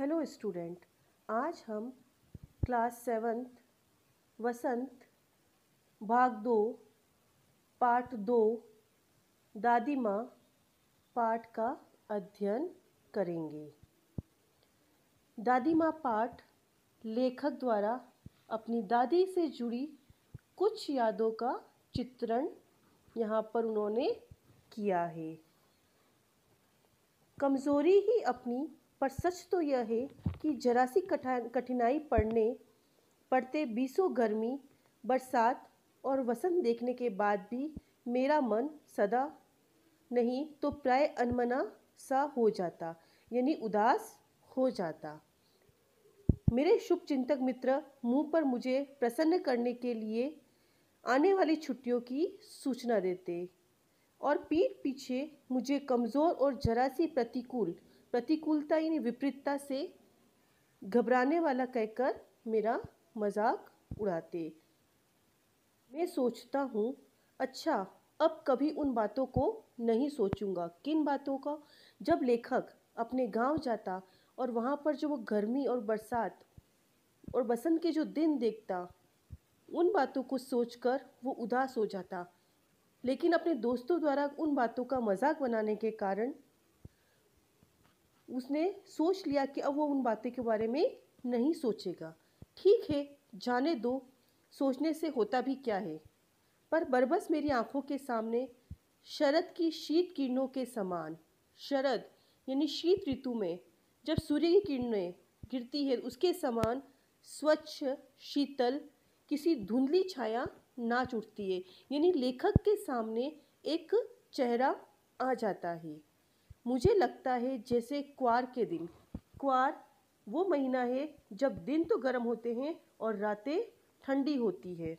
hello student आज हम class seventh वसंत भाग दो पार्ट दो दादी माँ पाठ का अध्ययन करेंगे दादी माँ पाठ लेखक द्वारा अपनी दादी से जुड़ी कुछ यादों का चित्रण यहाँ पर उन्होंने किया है कमज़ोरी ही अपनी पर सच तो यह है कि जरा सी कठिनाई पड़ने पड़ते बीसों गर्मी बरसात और वसंत देखने के बाद भी मेरा मन सदा नहीं तो प्राय अनमना सा हो जाता यानी उदास हो जाता मेरे शुभ चिंतक मित्र मुंह पर मुझे प्रसन्न करने के लिए आने वाली छुट्टियों की सूचना देते और पीठ पीछे मुझे कमज़ोर और जरा सी प्रतिकूल प्रतिकूलता यानी विपरीतता से घबराने वाला कहकर मेरा मजाक उड़ाते मैं सोचता हूँ अच्छा अब कभी उन बातों को नहीं सोचूंगा किन बातों का जब लेखक अपने गांव जाता और वहाँ पर जो वो गर्मी और बरसात और बसंत के जो दिन देखता उन बातों को सोचकर वो उदास हो जाता लेकिन अपने दोस्तों द्वारा उन बातों का मजाक बनाने के कारण उसने सोच लिया कि अब वो उन बातों के बारे में नहीं सोचेगा ठीक है जाने दो सोचने से होता भी क्या है पर बरबस मेरी आंखों के सामने शरद की शीत किरणों के समान शरद यानी शीत ऋतु में जब सूर्य की किरणें गिरती है उसके समान स्वच्छ शीतल किसी धुंधली छाया नाच उठती है यानी लेखक के सामने एक चेहरा आ जाता है मुझे लगता है जैसे क्वार के दिन क्वार वो महीना है जब दिन तो गर्म होते हैं और रातें ठंडी होती है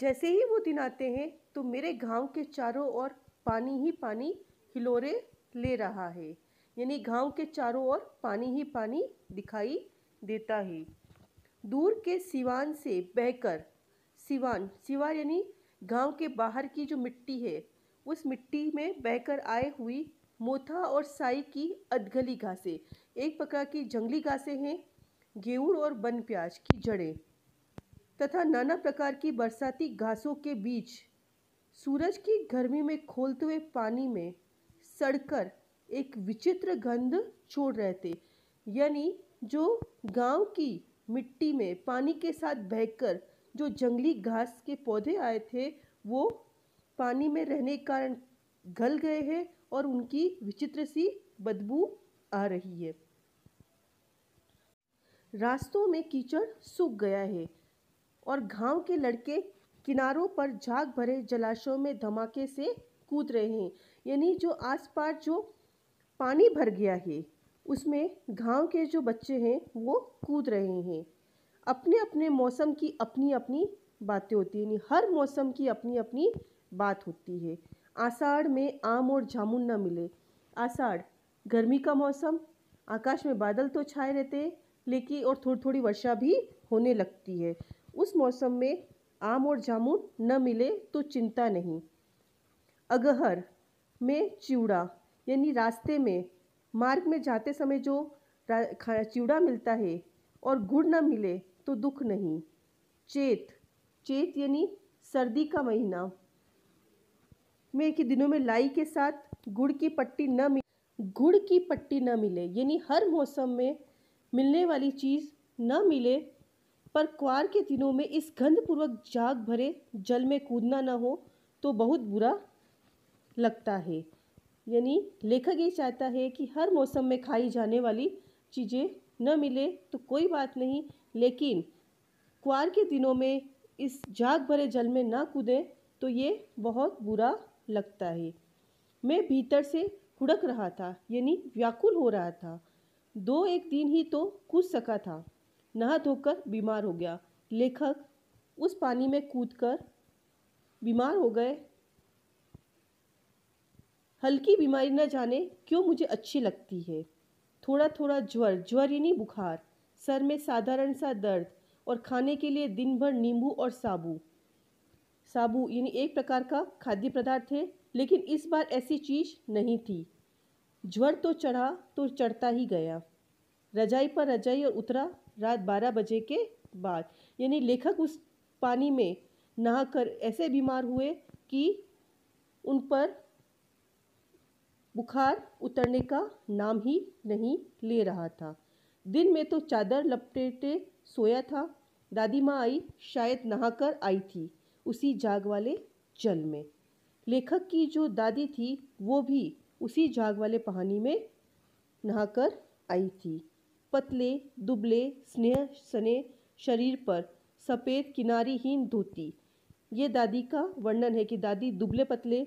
जैसे ही वो दिन आते हैं तो मेरे गांव के चारों ओर पानी ही पानी हिलोरे ले रहा है यानी गांव के चारों ओर पानी ही पानी दिखाई देता है दूर के सिवान से बहकर सिवान सिवा यानी गांव के बाहर की जो मिट्टी है उस मिट्टी में बहकर आए हुई मोथा और साई की अधगली घासें एक प्रकार की जंगली घासें हैं गेहूँ और बन प्याज की जड़ें तथा नाना प्रकार की बरसाती घासों के बीच सूरज की गर्मी में खोलते हुए पानी में सड़कर एक विचित्र गंध छोड़ रहे थे यानी जो गांव की मिट्टी में पानी के साथ बहकर जो जंगली घास के पौधे आए थे वो पानी में रहने के कारण गल गए हैं और उनकी विचित्र सी बदबू आ रही है रास्तों में कीचड़ सूख गया है और गांव के लड़के किनारों पर झाग भरे जलाशयों में धमाके से कूद रहे हैं यानी जो आस पास जो पानी भर गया है उसमें गांव के जो बच्चे हैं वो कूद रहे हैं अपने अपने मौसम की अपनी अपनी बातें होती हैं यानी हर मौसम की अपनी अपनी बात होती है आषाढ़ में आम और जामुन न मिले आषाढ़ गर्मी का मौसम आकाश में बादल तो छाए रहते लेकिन और थोड़ी थोड़ी वर्षा भी होने लगती है उस मौसम में आम और जामुन न मिले तो चिंता नहीं अगहर में चिवड़ा यानी रास्ते में मार्ग में जाते समय जो चिवड़ा मिलता है और गुड़ न मिले तो दुख नहीं चेत चेत यानी सर्दी का महीना में कि दिनों में लाई के साथ गुड़ की पट्टी न मिले गुड़ की पट्टी न मिले यानी हर मौसम में मिलने वाली चीज़ न मिले पर क्वार के दिनों में इस गंधपूर्वक जाग भरे जल में कूदना न हो तो बहुत बुरा लगता है यानी लेखक ये चाहता है कि हर मौसम में खाई जाने वाली चीज़ें न मिले तो कोई बात नहीं लेकिन क्वार के दिनों में इस जाग भरे जल में ना कूदें तो ये बहुत बुरा लगता है मैं भीतर से हुड़क रहा था यानी व्याकुल हो रहा था दो एक दिन ही तो कूद सका था नहा धोकर बीमार हो गया लेखक उस पानी में कूद कर बीमार हो गए हल्की बीमारी न जाने क्यों मुझे अच्छी लगती है थोड़ा थोड़ा ज्वर ज्वर यानी बुखार सर में साधारण सा दर्द और खाने के लिए दिन भर नींबू और साबु साबू यानी एक प्रकार का खाद्य पदार्थ है लेकिन इस बार ऐसी चीज नहीं थी ज्वर तो चढ़ा तो चढ़ता ही गया रजाई पर रजाई और उतरा रात बारह बजे के बाद यानी लेखक उस पानी में नहा कर ऐसे बीमार हुए कि उन पर बुखार उतरने का नाम ही नहीं ले रहा था दिन में तो चादर लपटेटे सोया था दादी माँ आई शायद नहाकर आई थी उसी जाग वाले जल में लेखक की जो दादी थी वो भी उसी जाग वाले पानी में नहाकर आई थी पतले दुबले स्नेह सने शरीर पर सफ़ेद किनारीहीन धोती ये दादी का वर्णन है कि दादी दुबले पतले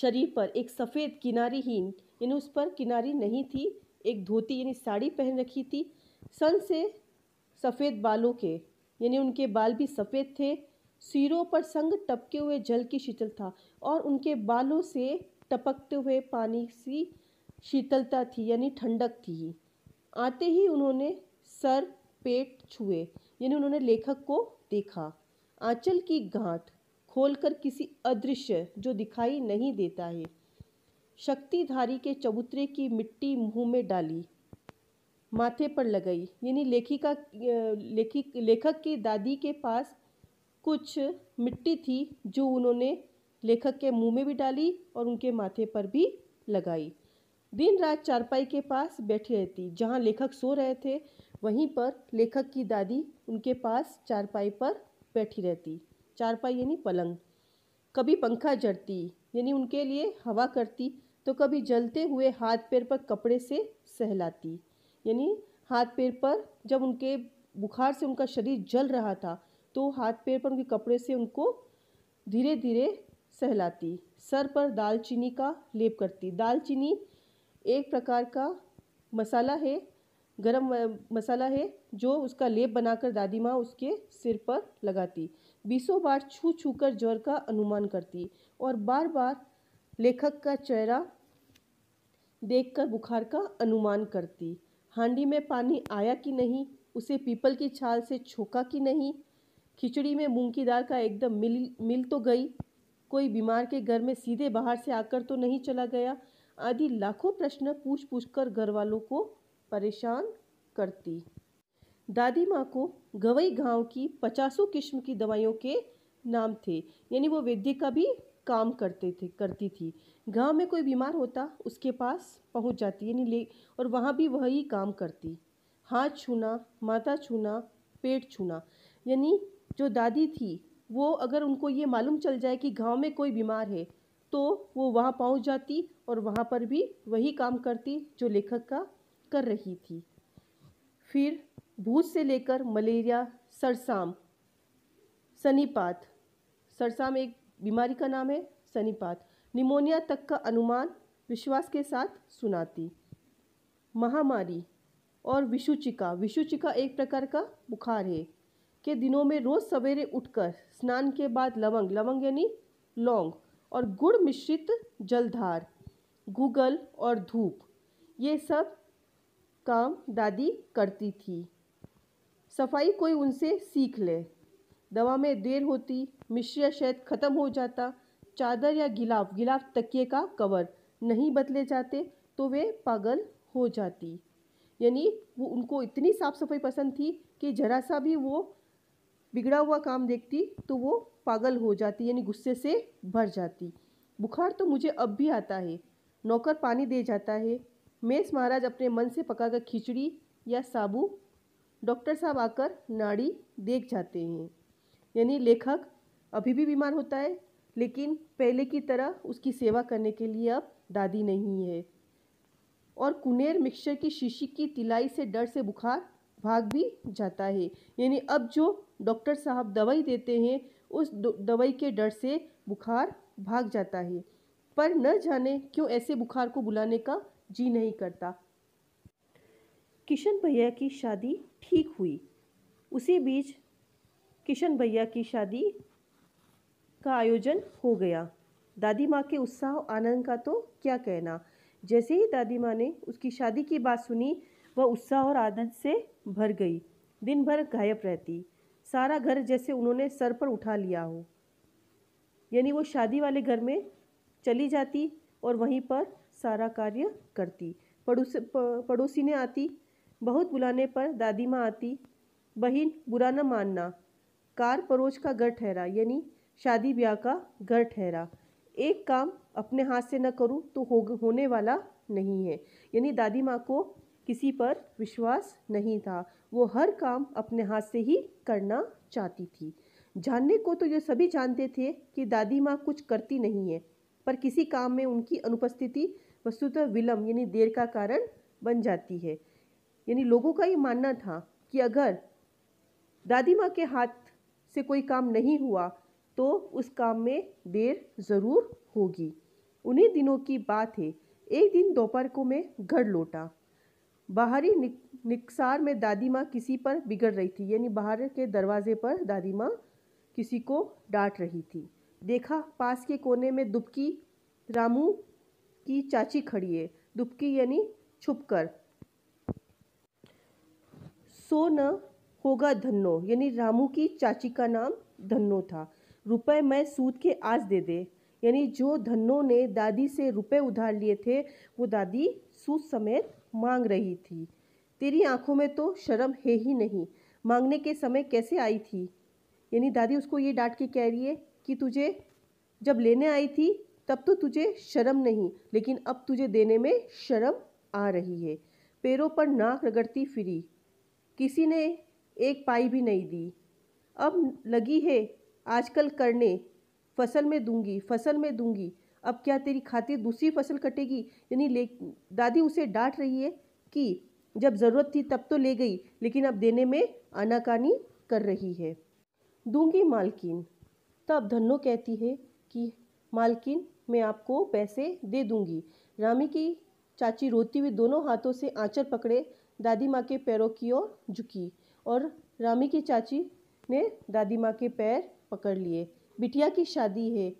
शरीर पर एक सफ़ेद किनारीहीन यानी उस पर किनारी नहीं थी एक धोती यानी साड़ी पहन रखी थी सन से सफ़ेद बालों के यानी उनके बाल भी सफ़ेद थे सिरों पर संग टपके हुए जल की शीतल था और उनके बालों से टपकते हुए पानी सी शीतलता थी यानी ठंडक थी आते ही उन्होंने सर पेट छुए यानी उन्होंने लेखक को देखा आंचल की गांठ खोलकर किसी अदृश्य जो दिखाई नहीं देता है शक्तिधारी के चबूतरे की मिट्टी मुंह में डाली माथे पर लगाई यानी लेखिका लेखिक लेखक की दादी के पास कुछ मिट्टी थी जो उन्होंने लेखक के मुंह में भी डाली और उनके माथे पर भी लगाई दिन रात चारपाई के पास बैठी रहती जहाँ लेखक सो रहे थे वहीं पर लेखक की दादी उनके पास चारपाई पर बैठी रहती चारपाई यानी पलंग कभी पंखा जड़ती यानी उनके लिए हवा करती तो कभी जलते हुए हाथ पैर पर कपड़े से सहलाती यानी हाथ पैर पर जब उनके बुखार से उनका शरीर जल रहा था तो हाथ पैर पर उनके कपड़े से उनको धीरे धीरे सहलाती सर पर दालचीनी का लेप करती दालचीनी एक प्रकार का मसाला है गरम मसाला है जो उसका लेप बनाकर दादी माँ उसके सिर पर लगाती बीसों बार छू छू कर ज्वर का अनुमान करती और बार बार लेखक का चेहरा देखकर बुखार का अनुमान करती हांडी में पानी आया कि नहीं उसे पीपल की छाल से छोका कि नहीं खिचड़ी में मूंग की दाल का एकदम मिल मिल तो गई कोई बीमार के घर में सीधे बाहर से आकर तो नहीं चला गया आदि लाखों प्रश्न पूछ पूछ कर घर वालों को परेशान करती दादी माँ को गवई गांव की पचासों किस्म की दवाइयों के नाम थे यानी वो वैद्य का भी काम करते थे करती थी गांव में कोई बीमार होता उसके पास पहुंच जाती यानी ले और वहाँ भी वही काम करती हाथ छूना माथा छूना पेट छूना यानी जो दादी थी वो अगर उनको ये मालूम चल जाए कि गांव में कोई बीमार है तो वो वहाँ पहुँच जाती और वहाँ पर भी वही काम करती जो लेखक का कर रही थी फिर भूत से लेकर मलेरिया सरसाम सनीपात सरसाम एक बीमारी का नाम है सनीपात निमोनिया तक का अनुमान विश्वास के साथ सुनाती महामारी और विशुचिका विशुचिका एक प्रकार का बुखार है के दिनों में रोज सवेरे उठकर स्नान के बाद लवंग लवंग यानी लौंग और गुड़ मिश्रित जलधार गूगल और धूप ये सब काम दादी करती थी सफाई कोई उनसे सीख ले दवा में देर होती मिश्रिया शायद ख़त्म हो जाता चादर या गिलाफ गिलाफ तकिए का कवर नहीं बदले जाते तो वे पागल हो जाती यानी वो उनको इतनी साफ़ सफाई पसंद थी कि ज़रा सा भी वो बिगड़ा हुआ काम देखती तो वो पागल हो जाती यानी गुस्से से भर जाती बुखार तो मुझे अब भी आता है नौकर पानी दे जाता है मेस महाराज अपने मन से पकाकर खिचड़ी या साबू डॉक्टर साहब आकर नाड़ी देख जाते हैं यानी लेखक अभी भी बीमार होता है लेकिन पहले की तरह उसकी सेवा करने के लिए अब दादी नहीं है और कुनेर मिक्सचर की शीशी की तिलाई से डर से बुखार भाग भी जाता है यानी अब जो डॉक्टर साहब दवाई देते हैं उस दवाई के डर से बुखार भाग जाता है पर न जाने क्यों ऐसे बुखार को बुलाने का जी नहीं करता किशन भैया की शादी ठीक हुई उसी बीच किशन भैया की शादी का आयोजन हो गया दादी माँ के उत्साह आनंद का तो क्या कहना जैसे ही दादी माँ ने उसकी शादी की बात सुनी वह उत्साह और आनंद से भर गई दिन भर गायब रहती सारा घर जैसे उन्होंने सर पर उठा लिया हो यानी वो शादी वाले घर में चली जाती और वहीं पर सारा कार्य करती पड़ोस पड़ोसी ने आती बहुत बुलाने पर दादी माँ आती बहन बुरा न मानना कार परोज का घर ठहरा यानी शादी ब्याह का घर ठहरा एक काम अपने हाथ से न करूँ तो हो होने वाला नहीं है यानी दादी माँ को किसी पर विश्वास नहीं था वो हर काम अपने हाथ से ही करना चाहती थी जानने को तो ये सभी जानते थे कि दादी माँ कुछ करती नहीं है पर किसी काम में उनकी अनुपस्थिति वस्तुतः विलम्ब यानी देर का कारण बन जाती है यानी लोगों का ये मानना था कि अगर दादी माँ के हाथ से कोई काम नहीं हुआ तो उस काम में देर ज़रूर होगी उन्हीं दिनों की बात है एक दिन दोपहर को मैं घर लौटा बाहरी निक, निकसार में दादी माँ किसी पर बिगड़ रही थी यानी बाहर के दरवाजे पर दादी माँ किसी को डांट रही थी देखा पास के कोने में दुबकी रामू की चाची खड़ी है दुबकी यानी कर सो न होगा धन्नो यानी रामू की चाची का नाम धन्नो था रुपए मैं सूद के आज दे दे यानी जो धन्नो ने दादी से रुपए उधार लिए थे वो दादी सूद समेत मांग रही थी तेरी आंखों में तो शर्म है ही नहीं मांगने के समय कैसे आई थी यानी दादी उसको ये डांट के कह रही है कि तुझे जब लेने आई थी तब तो तुझे शर्म नहीं लेकिन अब तुझे देने में शर्म आ रही है पैरों पर नाक रगड़ती फिरी किसी ने एक पाई भी नहीं दी अब लगी है आजकल करने फसल में दूंगी फसल में दूंगी अब क्या तेरी खातिर दूसरी फसल कटेगी यानी ले दादी उसे डांट रही है कि जब ज़रूरत थी तब तो ले गई लेकिन अब देने में आनाकानी कर रही है दूंगी मालकिन तब धन्नो कहती है कि मालकिन मैं आपको पैसे दे दूंगी रामी की चाची रोती हुई दोनों हाथों से आँचर पकड़े दादी माँ के पैरों की ओर झुकी और रामी की चाची ने दादी माँ के पैर पकड़ लिए बिटिया की शादी है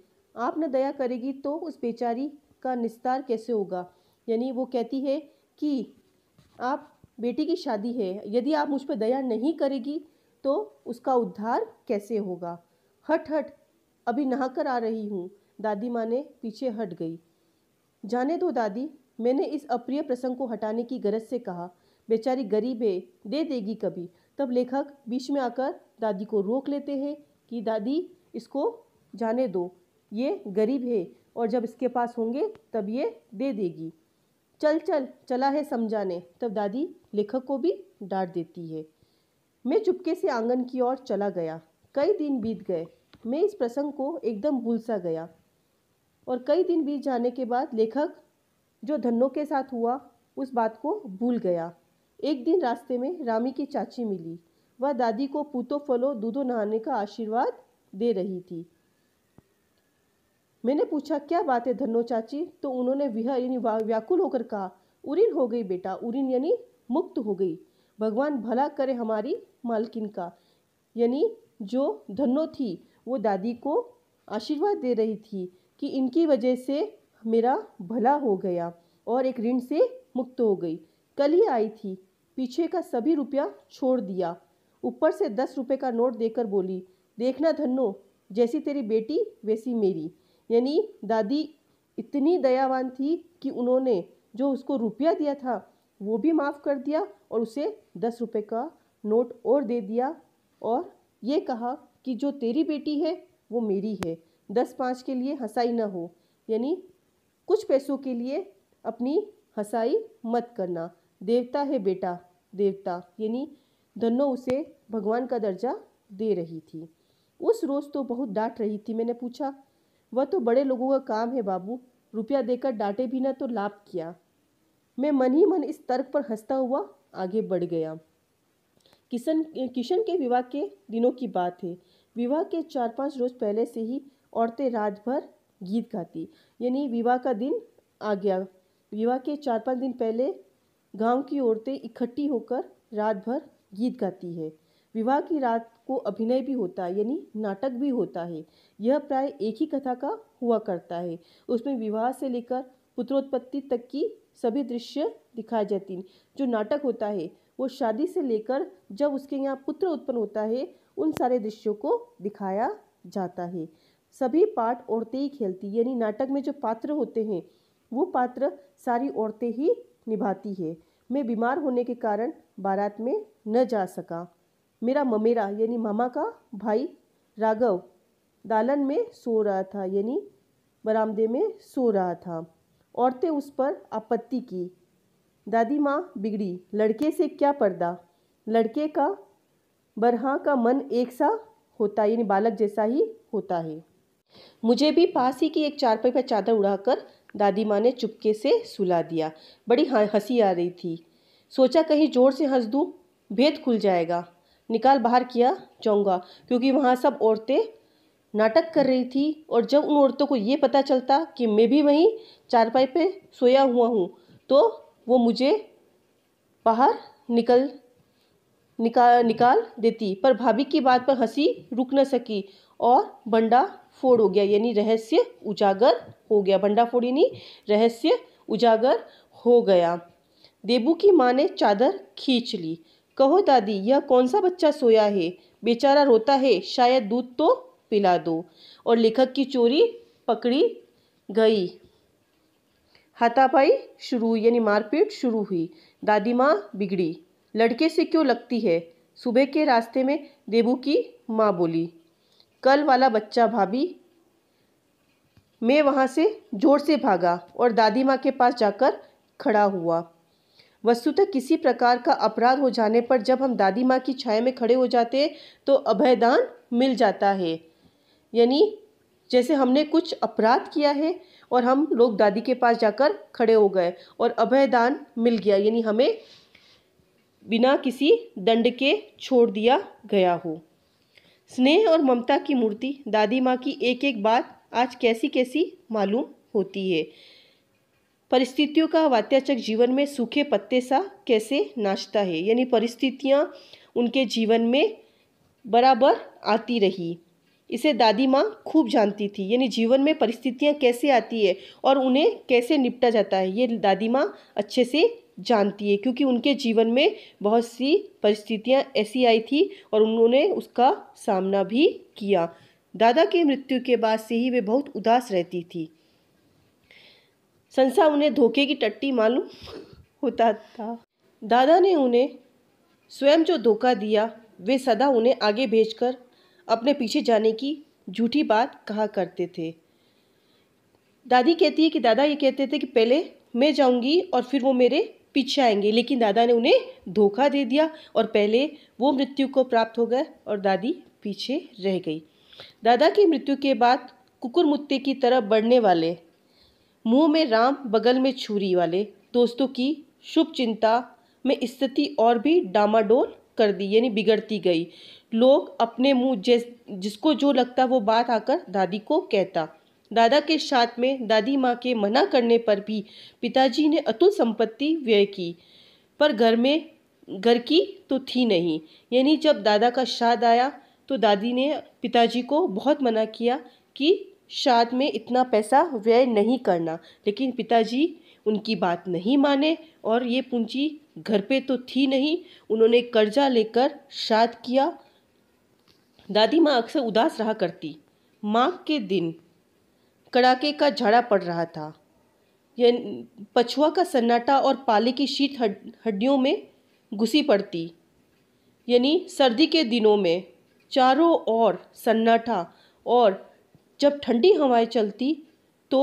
आप न दया करेगी तो उस बेचारी का निस्तार कैसे होगा यानी वो कहती है कि आप बेटी की शादी है यदि आप मुझ पर दया नहीं करेगी तो उसका उद्धार कैसे होगा हट हट अभी नहा कर आ रही हूँ दादी माँ ने पीछे हट गई जाने दो दादी मैंने इस अप्रिय प्रसंग को हटाने की गरज से कहा बेचारी गरीब है दे देगी कभी तब लेखक बीच में आकर दादी को रोक लेते हैं कि दादी इसको जाने दो ये गरीब है और जब इसके पास होंगे तब ये दे देगी चल चल चला है समझाने तब दादी लेखक को भी डांट देती है मैं चुपके से आंगन की ओर चला गया कई दिन बीत गए मैं इस प्रसंग को एकदम भूल सा गया और कई दिन बीत जाने के बाद लेखक जो धनों के साथ हुआ उस बात को भूल गया एक दिन रास्ते में रामी की चाची मिली वह दादी को पूतो फलो दूधो नहाने का आशीर्वाद दे रही थी मैंने पूछा क्या बात है धनो चाची तो उन्होंने विह यानी व्याकुल होकर कहा उरीन हो गई बेटा उरीन यानी मुक्त हो गई भगवान भला करे हमारी मालकिन का यानी जो धनो थी वो दादी को आशीर्वाद दे रही थी कि इनकी वजह से मेरा भला हो गया और एक ऋण से मुक्त हो गई कल ही आई थी पीछे का सभी रुपया छोड़ दिया ऊपर से दस रुपये का नोट देकर बोली देखना धन्नो जैसी तेरी बेटी वैसी मेरी यानी दादी इतनी दयावान थी कि उन्होंने जो उसको रुपया दिया था वो भी माफ़ कर दिया और उसे दस रुपये का नोट और दे दिया और ये कहा कि जो तेरी बेटी है वो मेरी है दस पाँच के लिए हंसाई ना हो यानी कुछ पैसों के लिए अपनी हंसाई मत करना देवता है बेटा देवता यानी धनो उसे भगवान का दर्जा दे रही थी उस रोज़ तो बहुत डांट रही थी मैंने पूछा वह तो बड़े लोगों का काम है बाबू रुपया देकर डांटे भी ना तो लाभ किया मैं मन ही मन इस तर्क पर हंसता हुआ आगे बढ़ गया किशन किशन के विवाह के दिनों की बात है विवाह के चार पाँच रोज पहले से ही औरतें रात भर गीत गाती यानी विवाह का दिन आ गया विवाह के चार पाँच दिन पहले गांव की औरतें इकट्ठी होकर रात भर गीत गाती है विवाह की रात को अभिनय भी होता है यानी नाटक भी होता है यह प्राय एक ही कथा का हुआ करता है उसमें विवाह से लेकर पुत्रोत्पत्ति तक की सभी दृश्य दिखाई जाती हैं जो नाटक होता है वो शादी से लेकर जब उसके यहाँ पुत्र उत्पन्न होता है उन सारे दृश्यों को दिखाया जाता है सभी पार्ट औरतें ही खेलती यानी नाटक में जो पात्र होते हैं वो पात्र सारी औरतें ही निभाती है मैं बीमार होने के कारण बारात में न जा सका मेरा ममेरा यानी मामा का भाई राघव दालन में सो रहा था यानी बरामदे में सो रहा था औरतें उस पर आपत्ति की दादी माँ बिगड़ी लड़के से क्या पर्दा लड़के का बरहा का मन एक सा होता यानी बालक जैसा ही होता है मुझे भी पास ही की एक चारपाई पर चादर उड़ाकर दादी माँ ने चुपके से सुला दिया बड़ी हंसी आ रही थी सोचा कहीं जोर से हंस दूँ भेद खुल जाएगा निकाल बाहर किया जाऊंगा क्योंकि वहाँ सब औरतें नाटक कर रही थी और जब उन औरतों को ये पता चलता कि मैं भी वहीं चारपाई पे सोया हुआ हूँ तो वो मुझे बाहर निकल निकाल निकाल देती पर भाभी की बात पर हंसी रुक न सकी और बंडा फोड़ हो गया यानी रहस्य उजागर हो गया बंडा फोड़ यानी रहस्य उजागर हो गया देबू की माँ ने चादर खींच ली कहो दादी यह कौन सा बच्चा सोया है बेचारा रोता है शायद दूध तो पिला दो और लेखक की चोरी पकड़ी गई हाथापाई शुरू यानी मारपीट शुरू हुई दादी माँ बिगड़ी लड़के से क्यों लगती है सुबह के रास्ते में देबू की माँ बोली कल वाला बच्चा भाभी मैं वहाँ से जोर से भागा और दादी माँ के पास जाकर खड़ा हुआ वस्तुतः किसी प्रकार का अपराध हो जाने पर जब हम दादी माँ की छाया में खड़े हो जाते तो अभयदान मिल जाता है यानी जैसे हमने कुछ अपराध किया है और हम लोग दादी के पास जाकर खड़े हो गए और अभयदान मिल गया यानी हमें बिना किसी दंड के छोड़ दिया गया हो स्नेह और ममता की मूर्ति दादी माँ की एक एक बात आज कैसी कैसी मालूम होती है परिस्थितियों का वात्याचक जीवन में सूखे पत्ते सा कैसे नाचता है यानी परिस्थितियाँ उनके जीवन में बराबर आती रही इसे दादी माँ खूब जानती थी यानी जीवन में परिस्थितियाँ कैसे आती है और उन्हें कैसे निपटा जाता है ये दादी माँ अच्छे से जानती है क्योंकि उनके जीवन में बहुत सी परिस्थितियाँ ऐसी आई थी और उन्होंने उसका सामना भी किया दादा की मृत्यु के बाद से ही वे बहुत उदास रहती थी संसा उन्हें धोखे की टट्टी मालूम होता था दादा ने उन्हें स्वयं जो धोखा दिया वे सदा उन्हें आगे भेजकर अपने पीछे जाने की झूठी बात कहा करते थे दादी कहती है कि दादा ये कहते थे कि पहले मैं जाऊंगी और फिर वो मेरे पीछे आएंगे लेकिन दादा ने उन्हें धोखा दे दिया और पहले वो मृत्यु को प्राप्त हो गए और दादी पीछे रह गई दादा की मृत्यु के बाद कुकुर मुत्ते की तरफ बढ़ने वाले मुंह में राम बगल में छुरी वाले दोस्तों की शुभ चिंता में स्थिति और भी डामाडोल कर दी यानी बिगड़ती गई लोग अपने मुंह जिस जिसको जो लगता वो बात आकर दादी को कहता दादा के साथ में दादी माँ के मना करने पर भी पिताजी ने अतुल संपत्ति व्यय की पर घर में घर की तो थी नहीं यानी जब दादा का शाद आया तो दादी ने पिताजी को बहुत मना किया कि शाद में इतना पैसा व्यय नहीं करना लेकिन पिताजी उनकी बात नहीं माने और ये पूंजी घर पे तो थी नहीं उन्होंने कर्जा लेकर शाद किया दादी माँ अक्सर उदास रहा करती माँ के दिन कड़ाके का झाड़ा पड़ रहा था यह पछुआ का सन्नाटा और पाले की शीत हड्डियों में घुसी पड़ती यानी सर्दी के दिनों में चारों ओर सन्नाटा और जब ठंडी हवाएं चलती तो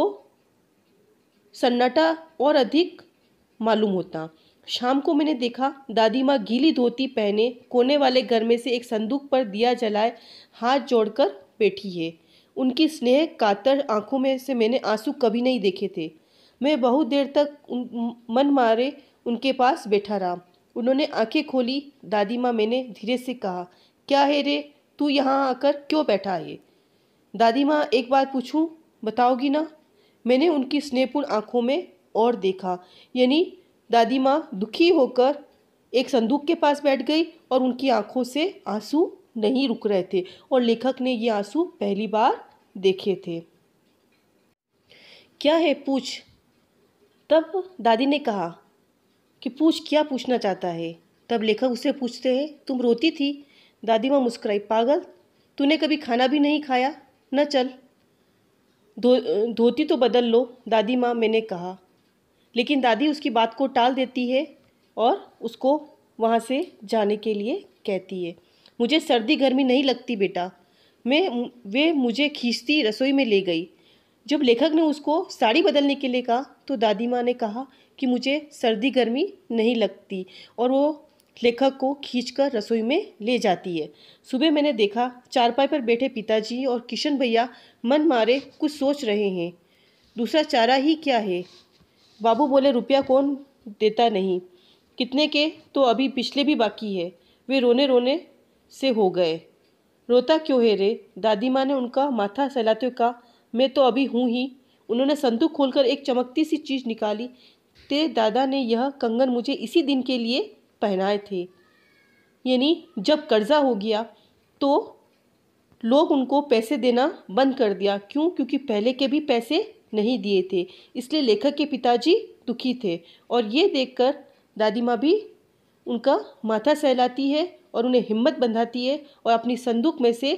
सन्नाटा और अधिक मालूम होता शाम को मैंने देखा दादी माँ गीली धोती पहने कोने वाले घर में से एक संदूक पर दिया जलाए हाथ जोड़कर बैठी है उनकी स्नेह कातर आंखों में से मैंने आंसू कभी नहीं देखे थे मैं बहुत देर तक उन, मन मारे उनके पास बैठा रहा उन्होंने आंखें खोली दादी माँ मैंने धीरे से कहा क्या है रे तू यहाँ आकर क्यों बैठा है दादी माँ एक बार पूछूं बताओगी ना मैंने उनकी स्नेहपूर्ण आंखों में और देखा यानी दादी माँ दुखी होकर एक संदूक के पास बैठ गई और उनकी आंखों से आंसू नहीं रुक रहे थे और लेखक ने ये आंसू पहली बार देखे थे क्या है पूछ तब दादी ने कहा कि पूछ क्या पूछना चाहता है तब लेखक उसे पूछते हैं तुम रोती थी दादी माँ मुस्कुराई पागल तूने कभी खाना भी नहीं खाया न चल धो धोती तो बदल लो दादी माँ मैंने कहा लेकिन दादी उसकी बात को टाल देती है और उसको वहाँ से जाने के लिए कहती है मुझे सर्दी गर्मी नहीं लगती बेटा मैं वे मुझे खींचती रसोई में ले गई जब लेखक ने उसको साड़ी बदलने के लिए कहा तो दादी माँ ने कहा कि मुझे सर्दी गर्मी नहीं लगती और वो लेखक को खींचकर रसोई में ले जाती है सुबह मैंने देखा चारपाई पर बैठे पिताजी और किशन भैया मन मारे कुछ सोच रहे हैं दूसरा चारा ही क्या है बाबू बोले रुपया कौन देता नहीं कितने के तो अभी पिछले भी बाकी है वे रोने रोने से हो गए रोता क्यों है रे दादी माँ ने उनका माथा सहलाते हुए कहा मैं तो अभी हूँ ही उन्होंने संदूक खोलकर एक चमकती सी चीज़ निकाली ते दादा ने यह कंगन मुझे इसी दिन के लिए पहनाए थे यानी जब कर्ज़ा हो गया तो लोग उनको पैसे देना बंद कर दिया क्यों क्योंकि पहले के भी पैसे नहीं दिए थे इसलिए लेखक के पिताजी दुखी थे और ये देखकर दादी माँ भी उनका माथा सहलाती है और उन्हें हिम्मत बंधाती है और अपनी संदूक में से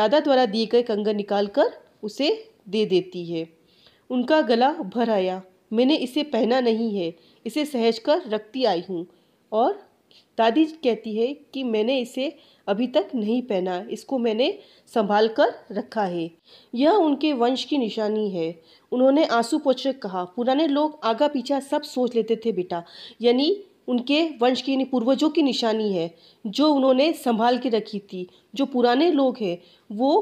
दादा द्वारा दिए गए कंगन निकाल कर उसे दे देती है उनका गला भर आया मैंने इसे पहना नहीं है इसे सहज कर रखती आई हूँ और दादी कहती है कि मैंने इसे अभी तक नहीं पहना इसको मैंने संभाल कर रखा है यह उनके वंश की निशानी है उन्होंने आंसू पोछकर कहा पुराने लोग आगा पीछा सब सोच लेते थे बेटा यानी उनके वंश की यानी पूर्वजों की निशानी है जो उन्होंने संभाल के रखी थी जो पुराने लोग हैं वो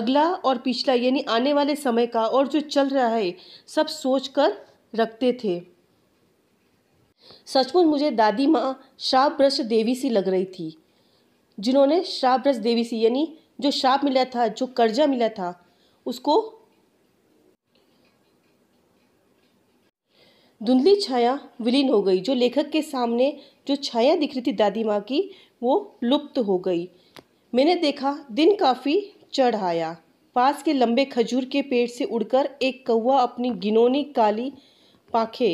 अगला और पिछला यानी आने वाले समय का और जो चल रहा है सब सोच कर रखते थे सचमुच मुझे दादी माँ श्रापभ्रष्ट देवी सी लग रही थी जिन्होंने श्रापभ्रष्ट देवी सी यानी जो श्राप मिला था जो कर्जा मिला था उसको धुंधली छाया विलीन हो गई जो लेखक के सामने जो छाया दिख रही थी दादी माँ की वो लुप्त हो गई मैंने देखा दिन काफ़ी चढ़ आया पास के लंबे खजूर के पेड़ से उड़कर एक कौवा अपनी गिनोनी काली पाखे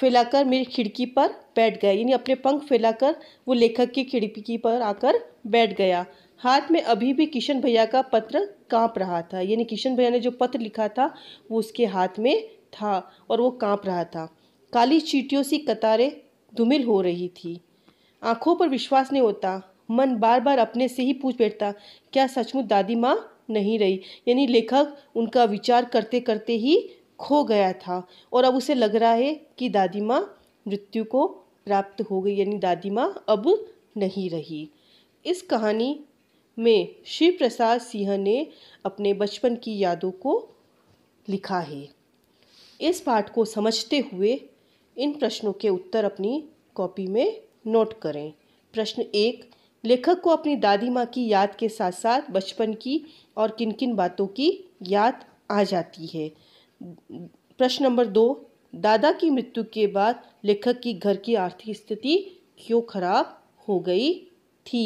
फैलाकर मेरी खिड़की पर बैठ गया यानी अपने पंख फैलाकर वो लेखक की खिड़की पर आकर बैठ गया हाथ में अभी भी किशन भैया का पत्र कांप रहा था यानी किशन भैया ने जो पत्र लिखा था वो उसके हाथ में था और वो कांप रहा था काली चीटियों सी कतारें धुमिल हो रही थी आंखों पर विश्वास नहीं होता मन बार बार अपने से ही पूछ बैठता क्या सचमुच दादी माँ नहीं रही यानी लेखक उनका विचार करते करते ही खो गया था और अब उसे लग रहा है कि दादी माँ मृत्यु को प्राप्त हो गई यानी दादी माँ अब नहीं रही इस कहानी में शिव प्रसाद सिंह ने अपने बचपन की यादों को लिखा है इस पाठ को समझते हुए इन प्रश्नों के उत्तर अपनी कॉपी में नोट करें प्रश्न एक लेखक को अपनी दादी माँ की याद के साथ साथ बचपन की और किन किन बातों की याद आ जाती है प्रश्न नंबर दो दादा की मृत्यु के बाद लेखक की घर की आर्थिक स्थिति क्यों खराब हो गई थी